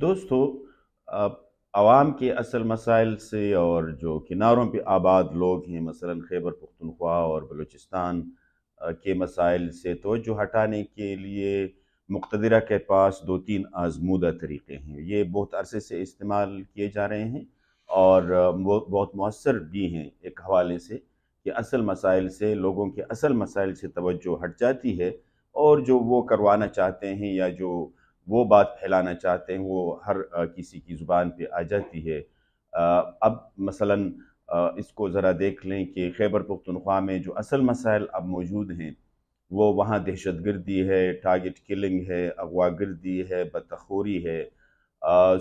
दोस्तों आवाम के असल मसाइल से और जो किनारों पे आबाद लोग हैं मसलन खैबर पख्तनख्वा और बलूचिस्तान के मसाइल से तोज्जो हटाने के लिए मुख्तरा के पास दो तीन आजमूदा तरीक़े हैं ये बहुत अरसे से इस्तेमाल किए जा रहे हैं और वो बहुत मौसर भी हैं एक हवाले से कि असल मसाइल से लोगों के असल मसाइल से तोज्जो हट जाती है और जो वो करवाना चाहते हैं या जो वो बात फैलाना चाहते हैं वो हर किसी की ज़ुबान पे आ जाती है अब मसलन इसको ज़रा देख लें कि खैबर पुख्तनख्वा में जो असल मसाइल अब मौजूद हैं वो वहाँ दहशत गर्दी है टारगेट किलिंग है अगवा गर्दी है बदतखोरी है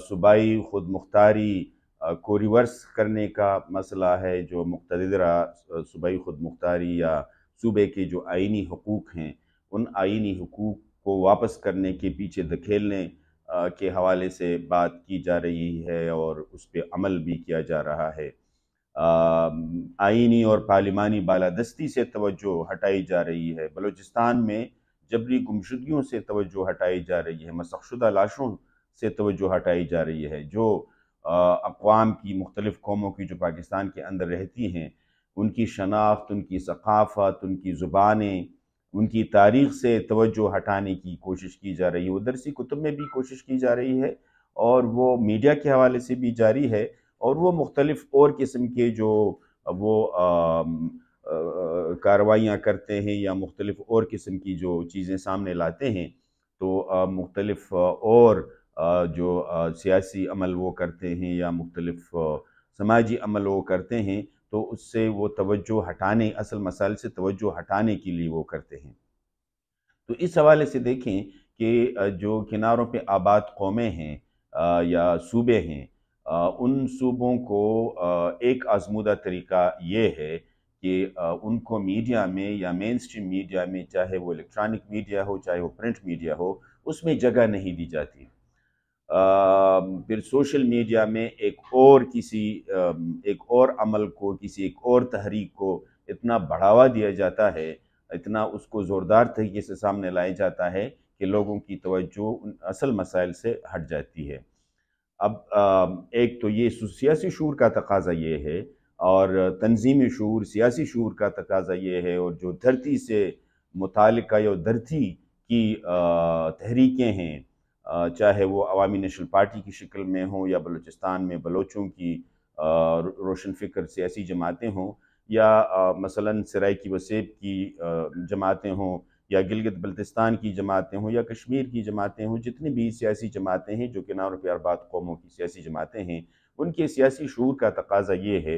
सूबाई खुद मुख्तारी को रिवर्स करने का मसला है जो मुख्तरा सूबाई खुद मुख्तारी या सूबे के जो आइनी हकूक़ हैं उन आइनी हकूक़ को वापस करने के पीछे धकेलने के हवाले से बात की जा रही है और उस पर अमल भी किया जा रहा है आइनी और पार्लिमानी बालादस्ती से तवज्जो हटाई जा रही है बलूचिस्तान में जबरी गुमशुदगियों से तवज्जो हटाई जा रही है मसकशुदा लाशों से तवज्जो हटाई जा रही है जो अकवाम की मुख्तलिफ़ कौमों की जो पाकिस्तान के अंदर रहती हैं उनकी शनाख्त उनकी सकाफ़त उनकी ज़ुबानें उनकी तारीख से तवज्जो हटाने की कोशिश की जा रही है वो दरसी कुतुब में भी कोशिश की जा रही है और वो मीडिया के हवाले से भी जारी है और वो मुख्तलिफ़ और किस्म के जो वो कार्रवाइयाँ करते हैं या मुख्तलिफ़ और किस्म की जो चीज़ें सामने लाते हैं तो मुख्तलिफ़ और जो सियासी अमल वो करते हैं या मुख्तलिफ़ समाजी अमल वो करते हैं तो उससे वो तवज्जो हटाने असल मसाइल से तवज्जो हटाने के लिए वो करते हैं तो इस हवाले से देखें कि जो किनारों पे आबाद कौमें हैं या सूबे हैं उन सूबों को एक आजमूदा तरीका ये है कि उनको मीडिया में या मेन स्ट्रीम मीडिया में चाहे वो इलेक्ट्रॉनिक मीडिया हो चाहे वो प्रिंट मीडिया हो उसमें जगह नहीं दी जाती फिर सोशल मीडिया में एक और किसी एक और अमल को किसी एक और तहरीक को इतना बढ़ावा दिया जाता है इतना उसको ज़ोरदार तरीके से सामने लाया जाता है कि लोगों की तवज्जो उन असल मसाइल से हट जाती है अब एक तो ये सियासी शूर का तकाजा ये है और तनजीमी शूर सियासी शूर का तकाजा ये है और जो धरती से मुतल या धरती की तहरीकें हैं चाहे वो अवामी नेशनल पार्टी की शक्ल में हो या बलूचिस्तान में बलोचों की रोशन फिक्र से ऐसी जमातें हों या मसलन सराय की वसीब की जमातें हों या गिलगित बल्तिस्तान की जमातें हों या कश्मीर की जमातें हों जितनी भी सियासी जमातें हैं जो कि प्यार बात कौमों की सियासी जमातें हैं उनके सियासी शूर का तकाजा ये है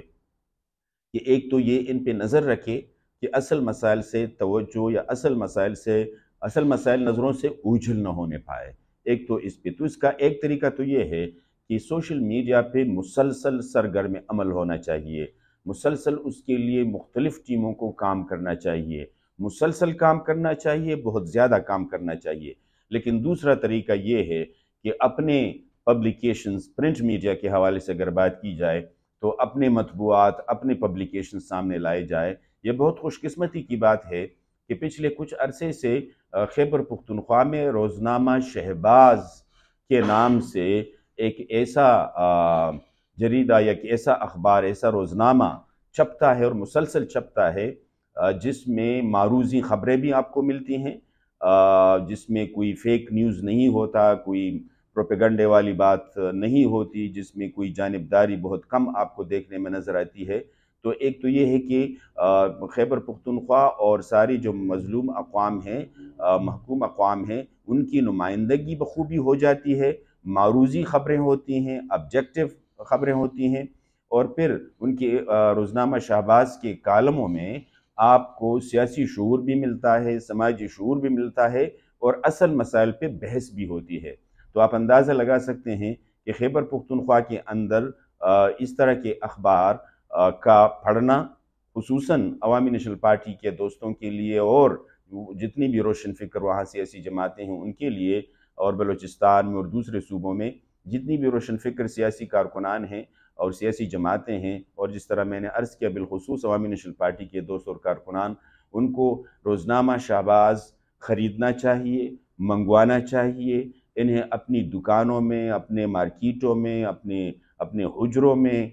कि एक तो ये इन पर नज़र रखे कि असल मसाइल से तोज्जो या असल मसाइल से असल मसाइल नज़रों से उजल न होने पाए एक तो इस पर तो इसका एक तरीका तो ये है कि सोशल मीडिया पे मुसलसल सरगर्म अमल होना चाहिए मुसलसल उसके लिए मुख्तलिफ़ टीमों को काम करना चाहिए मुसलसल काम करना चाहिए बहुत ज़्यादा काम करना चाहिए लेकिन दूसरा तरीका ये है कि अपने पब्लिकेशंस प्रिंट मीडिया के हवाले से अगर बात की जाए तो अपने मतबूआत अपने पब्लिकेशन सामने लाए जाए यह बहुत खुशकस्मती की बात है कि पिछले कुछ अरसे से खैबर पुख्तनख्वा में रोज़नामा शहबाज के नाम से एक ऐसा जरीदा या ऐसा अखबार ऐसा रोज़नामा छपता है और मुसलसल छपता है जिसमें मारूजी ख़बरें भी आपको मिलती हैं जिसमें कोई फेक न्यूज़ नहीं होता कोई प्रोपेगंडे वाली बात नहीं होती जिसमें कोई जानबदारी बहुत कम आपको देखने में नज़र आती है तो एक तो ये है कि खैबर पुख्तनख्वा और सारी जो मजलूम अकवाम हैं महकूम अवाम हैं उनकी नुमाइंदगी बखूबी हो जाती है मारूजी ख़बरें होती हैं ऑब्जेक्टिव ख़बरें होती हैं और फिर उनके रोज़नामा शहबाज के कालमों में आपको सियासी शूर भी मिलता है समाजी शूर भी मिलता है और असल मसाइल पर बहस भी होती है तो आप अंदाज़ा लगा सकते हैं कि खैबर पुख्तनख्वा के अंदर इस तरह के अखबार का पढ़ना खसूस अवामी नेशनल पार्टी के दोस्तों के लिए और जितनी भी रोशन फिक्र वहाँ से ऐसी जमातें हैं उनके लिए और बलोचिस्तान में और दूसरे सूबों में जितनी भी रोशन फिक्र सियासी कारकुनान हैं और सियासी जमातें हैं और जिस तरह मैंने अर्ज़ किया बिलखसूस अवामी नेशनल पार्टी के दोस्त और कारकुनान उनको रोज़नामा शहबाज़ ख़रीदना चाहिए मंगवाना चाहिए इन्हें अपनी दुकानों में अपने मार्किटों में अपने अपने हजरों में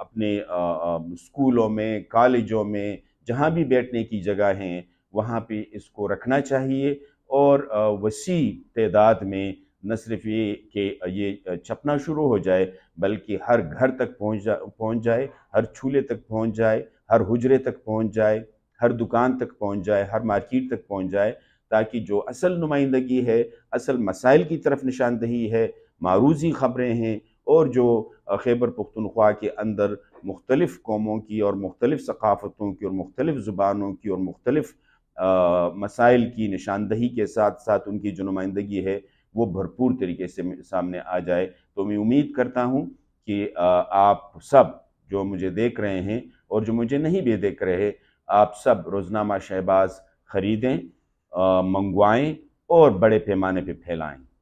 अपने स्कूलों में कॉलेजों में जहाँ भी बैठने की जगह हैं वहाँ पे इसको रखना चाहिए और वसी तदाद में न सिर्फ ये कि ये छपना शुरू हो जाए बल्कि हर घर तक पहुँच जा पहुँच जाए हर चूल्हे तक पहुँच जाए हर हुजरे तक पहुँच जाए हर दुकान तक पहुँच जाए हर मार्केट तक पहुँच जाए ताकि जो असल नुमाइंदगी है असल मसाइल की तरफ निशानदही है मारूजी ख़बरें हैं और जो खैबर पुख्तनख्वा के अंदर मुख्तलिफ़ कौमों की और मुख्तलिफ़ सकाफ़तों की और मुख्तलिफ़ ज़ुबानों की और मुख्तलिफ़ मसाइल की निशानदही के साथ साथ उनकी जो नुमाइंदगी है वो भरपूर तरीके से सामने आ जाए तो मैं उम्मीद करता हूँ कि आप सब जो मुझे देख रहे हैं और जो मुझे नहीं भी देख रहे आप सब रोज़नामा शहबाज ख़रीदें मंगवाएँ और बड़े पैमाने पर फैलाएँ